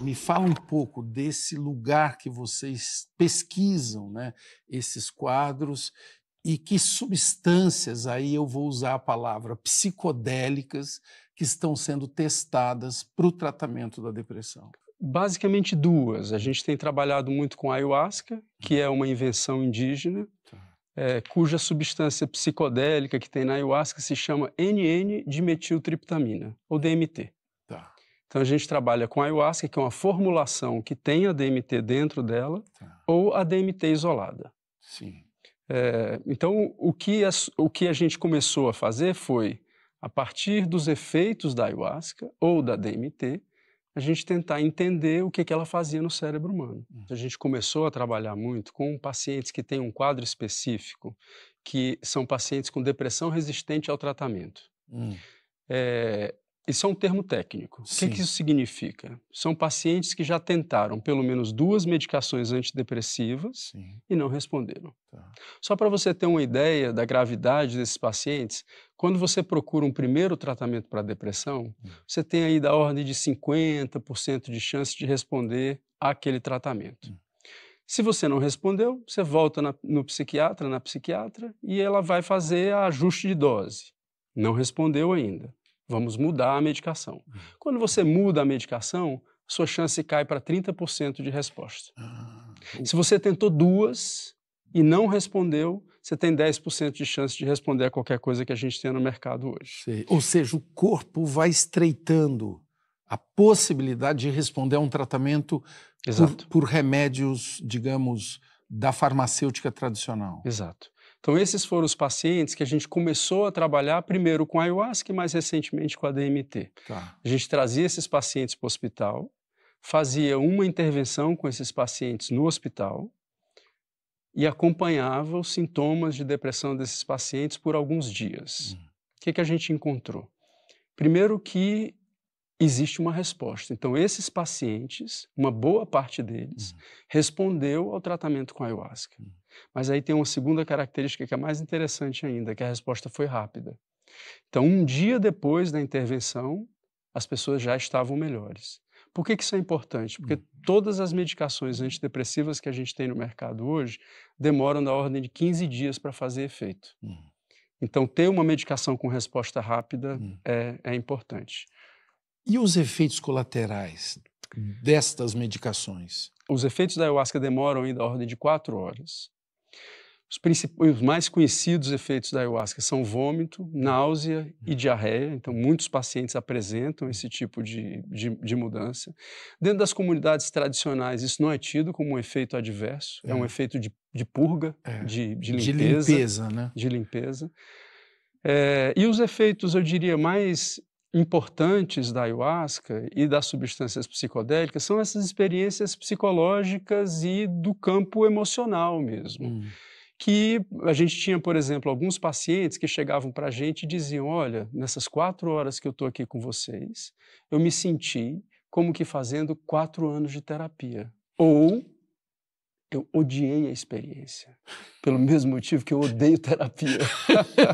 me fala um pouco desse lugar que vocês pesquisam, né, esses quadros e que substâncias, aí eu vou usar a palavra psicodélicas, que estão sendo testadas para o tratamento da depressão? Basicamente duas. A gente tem trabalhado muito com ayahuasca, que é uma invenção indígena, tá. é, cuja substância psicodélica que tem na ayahuasca se chama NN-dimetiltriptamina, ou DMT. Então a gente trabalha com ayahuasca, que é uma formulação que tem a DMT dentro dela, tá. ou a DMT isolada. Sim. É, então o que, a, o que a gente começou a fazer foi, a partir dos efeitos da ayahuasca ou da DMT, a gente tentar entender o que, que ela fazia no cérebro humano. Hum. Então, a gente começou a trabalhar muito com pacientes que têm um quadro específico, que são pacientes com depressão resistente ao tratamento. Hum. É, isso é um termo técnico. O que, que, isso significa? São pacientes que já tentaram pelo menos duas medicações antidepressivas Sim. e não responderam. Tá. Só para você ter uma ideia da gravidade desses pacientes, quando você procura um primeiro tratamento para depressão, hum. você tem aí da ordem de 50% de chance de responder àquele tratamento. Hum. Se você não respondeu, você volta na, no psiquiatra, na psiquiatra, e ela vai fazer ajuste de dose. Não respondeu ainda Vamos mudar a medicação. Hum. Quando você muda a medicação, sua chance cai para 30% de resposta. Ah, Se você tentou duas e não respondeu, você tem 10% de chance de responder a qualquer coisa que a gente tem no mercado hoje. Ou seja, o corpo vai estreitando a possibilidade de responder a um tratamento por, por remédios, digamos, da farmacêutica tradicional. Exato. Então, esses foram os pacientes que a gente começou a trabalhar primeiro com a ayahuasca e mais recentemente com a DMT. Tá. A gente trazia esses pacientes para o hospital, fazia uma intervenção com esses pacientes no hospital e acompanhava os sintomas de depressão desses pacientes por alguns dias. Hum. O hum. que, que a gente encontrou? Primeiro que existe uma resposta. Então, esses pacientes, uma boa parte deles, uhum. respondeu ao tratamento com ayahuasca. Uhum. Mas aí tem uma segunda característica que é mais interessante ainda, que a resposta foi rápida. Então, um dia depois da intervenção, as pessoas já estavam melhores. Por que, que isso é importante? Porque uhum. todas as medicações antidepressivas que a gente tem no mercado hoje demoram na ordem de 15 dias para fazer efeito. Uhum. Então, ter uma medicação com resposta rápida uhum. é, é importante. E os efeitos colaterais destas medicações? Os efeitos da ayahuasca demoram ainda a ordem de quatro horas. Os, os, mais conhecidos efeitos da ayahuasca são vômito, náusea e diarreia. Então, muitos pacientes apresentam esse tipo de, de, de mudança. Dentro das comunidades tradicionais, isso não é tido como um efeito adverso, é, é um efeito de, de purga, é. de, de limpeza. De limpeza, né? De limpeza. É, e os efeitos, eu diria, mais importantes da ayahuasca e das substâncias psicodélicas são essas experiências psicológicas e do campo emocional mesmo. Hum. Que a gente tinha, por exemplo, alguns pacientes que chegavam para a gente e diziam: Olha, nessas quatro horas que eu estou aqui com vocês, eu me senti como que fazendo quatro anos de terapia. Ou eu odiei a experiência, pelo mesmo motivo que eu odeio terapia.